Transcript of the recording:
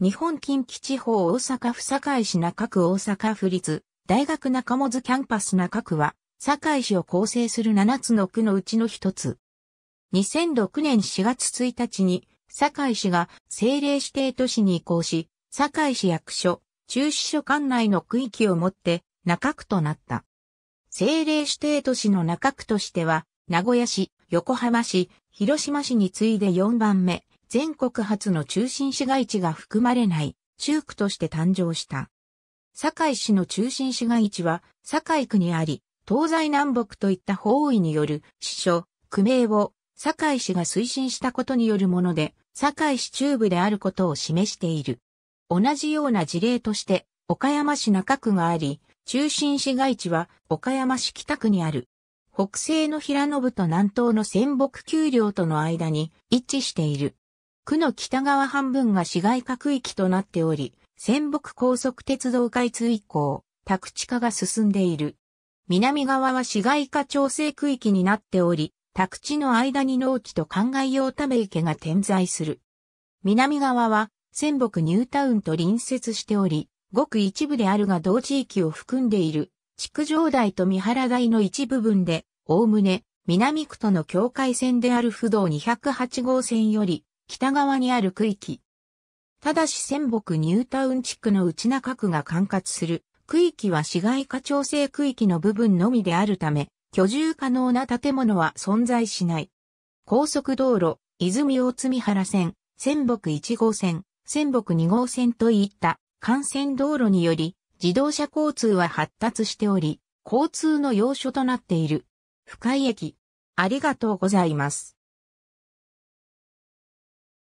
日本近畿地方大阪府堺市中区大阪府立大学中本キャンパス中区は堺市を構成する7つの区のうちの一つ。2006年4月1日に堺市が政令指定都市に移行し、堺市役所、中支所管内の区域をもって中区となった。政令指定都市の中区としては、名古屋市、横浜市、広島市に次いで4番目、全国初の中心市街地が含まれない中区として誕生した。堺市の中心市街地は堺区にあり、東西南北といった方位による市所、区名を堺市が推進したことによるもので、堺市中部であることを示している。同じような事例として、岡山市中区があり、中心市街地は岡山市北区にある。北西の平野部と南東の仙北丘陵との間に位置している。区の北側半分が市街化区域となっており、仙北高速鉄道開通以降、宅地化が進んでいる。南側は市街化調整区域になっており、宅地の間に農地と灌漑用ため池が点在する。南側は、仙北ニュータウンと隣接しており、ごく一部であるが同地域を含んでいる、築城台と三原台の一部分で、おおむね、南区との境界線である不動208号線より、北側にある区域。ただし仙北ニュータウン地区の内中区が管轄する区域は市街化調整区域の部分のみであるため、居住可能な建物は存在しない。高速道路、泉大積原線、仙北1号線、仙北2号線といった幹線道路により自動車交通は発達しており、交通の要所となっている。深井駅。ありがとうございます。